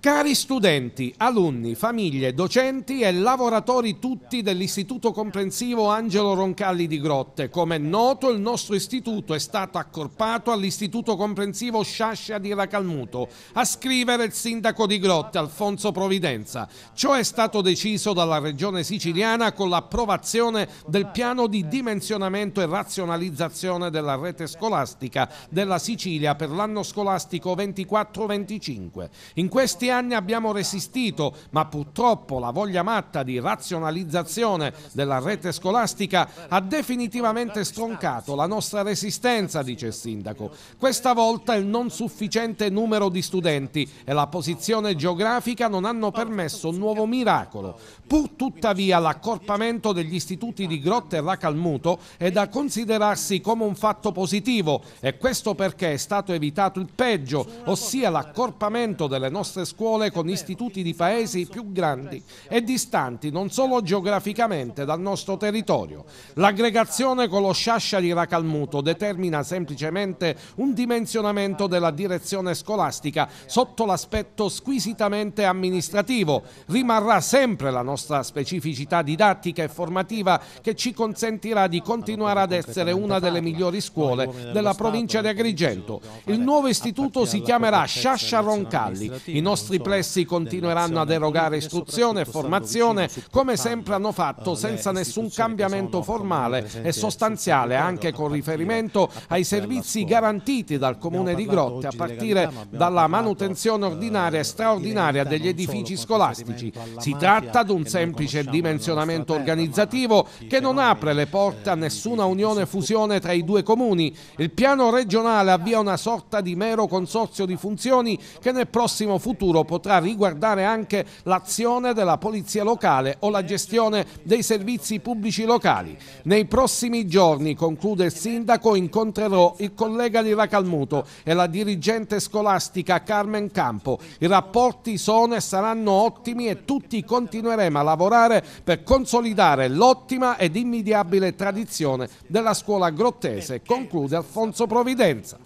Cari studenti, alunni, famiglie, docenti e lavoratori tutti dell'Istituto Comprensivo Angelo Roncalli di Grotte, come è noto il nostro istituto è stato accorpato all'Istituto Comprensivo Sciascia di Racalmuto, a scrivere il sindaco di Grotte Alfonso Providenza. Ciò è stato deciso dalla Regione Siciliana con l'approvazione del piano di dimensionamento e razionalizzazione della rete scolastica della Sicilia per l'anno scolastico 24-25 25. In questi anni abbiamo resistito, ma purtroppo la voglia matta di razionalizzazione della rete scolastica ha definitivamente stroncato la nostra resistenza, dice il sindaco. Questa volta il non sufficiente numero di studenti e la posizione geografica non hanno permesso un nuovo miracolo. Pur tuttavia l'accorpamento degli istituti di Grotte e Racalmuto è da considerarsi come un fatto positivo e questo perché è stato evitato il peggio, ossia l'accorpamento accorpamento delle nostre scuole con istituti di paesi più grandi e distanti non solo geograficamente dal nostro territorio. L'aggregazione con lo di Racalmuto determina semplicemente un dimensionamento della direzione scolastica sotto l'aspetto squisitamente amministrativo. Rimarrà sempre la nostra specificità didattica e formativa che ci consentirà di continuare ad essere una delle migliori scuole della provincia di Agrigento. Il nuovo istituto si chiamerà Sciasciari Brescia Roncalli. I nostri plessi continueranno ad erogare istruzione e formazione come sempre hanno fatto senza nessun cambiamento formale e sostanziale anche con riferimento ai servizi garantiti dal Comune di Grotte a partire dalla manutenzione eh, ordinaria e straordinaria degli edifici scolastici. Si tratta di un semplice dimensionamento organizzativo che non apre le eh, porte a nessuna unione fusione tra i due comuni. Il piano regionale avvia una sorta di mero consorzio di funzioni che nel prossimo futuro potrà riguardare anche l'azione della polizia locale o la gestione dei servizi pubblici locali. Nei prossimi giorni, conclude il sindaco, incontrerò il collega di Racalmuto e la dirigente scolastica Carmen Campo. I rapporti sono e saranno ottimi e tutti continueremo a lavorare per consolidare l'ottima ed immediabile tradizione della scuola grottese, conclude Alfonso Providenza.